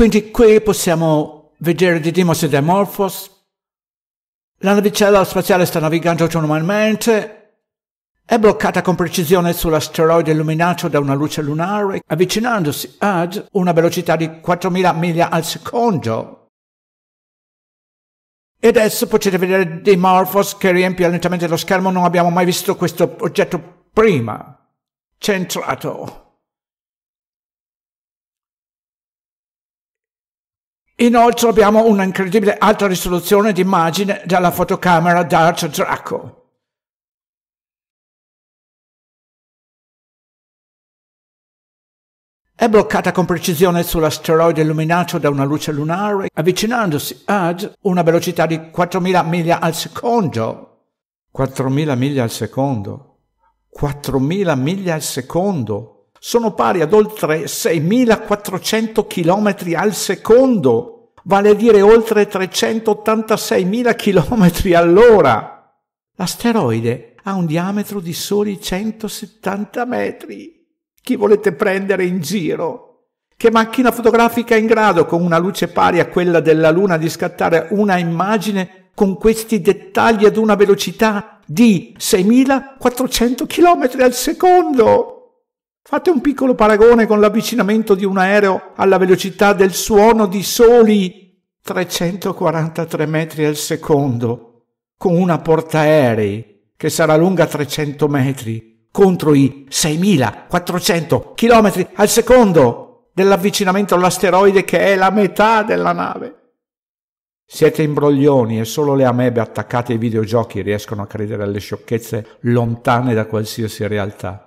Quindi qui possiamo vedere Didimos e Demorphos. La navicella spaziale sta navigando autonomamente, è bloccata con precisione sull'asteroide illuminato da una luce lunare, avvicinandosi ad una velocità di 4.000 miglia al secondo. E adesso potete vedere dei Morphos che riempie lentamente lo schermo, non abbiamo mai visto questo oggetto prima. Centrato. Inoltre abbiamo un'incredibile alta risoluzione di immagine dalla fotocamera Dart Draco. È bloccata con precisione sull'asteroide illuminato da una luce lunare, avvicinandosi ad una velocità di 4.000 miglia al secondo. 4.000 miglia al secondo. 4.000 miglia al secondo sono pari ad oltre 6.400 km al secondo, vale a dire oltre 386.000 km all'ora. L'asteroide ha un diametro di soli 170 metri. Chi volete prendere in giro? Che macchina fotografica è in grado, con una luce pari a quella della Luna, di scattare una immagine con questi dettagli ad una velocità di 6.400 km al secondo? Fate un piccolo paragone con l'avvicinamento di un aereo alla velocità del suono di soli 343 metri al secondo, con una portaerei che sarà lunga 300 metri contro i 6.400 km al secondo dell'avvicinamento all'asteroide che è la metà della nave. Siete imbroglioni e solo le amebe attaccate ai videogiochi riescono a credere alle sciocchezze lontane da qualsiasi realtà.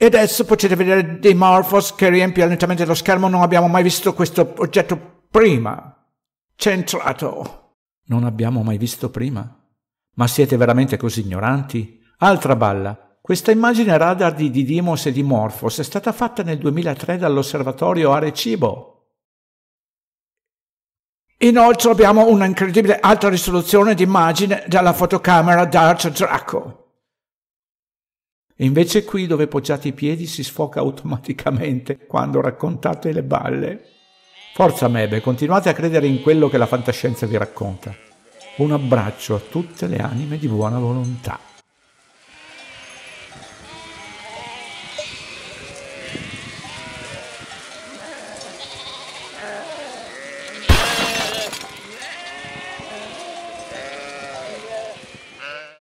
E adesso potete vedere dei Morphos che riempie lentamente lo schermo. Non abbiamo mai visto questo oggetto prima. Centrato. Non abbiamo mai visto prima? Ma siete veramente così ignoranti? Altra balla. Questa immagine radar di Didymos e di Morphos è stata fatta nel 2003 dall'osservatorio Arecibo. Inoltre abbiamo una incredibile alta risoluzione d'immagine dalla fotocamera Dart Draco. E invece qui dove poggiate i piedi si sfoca automaticamente quando raccontate le balle. Forza Mebe, continuate a credere in quello che la fantascienza vi racconta. Un abbraccio a tutte le anime di buona volontà.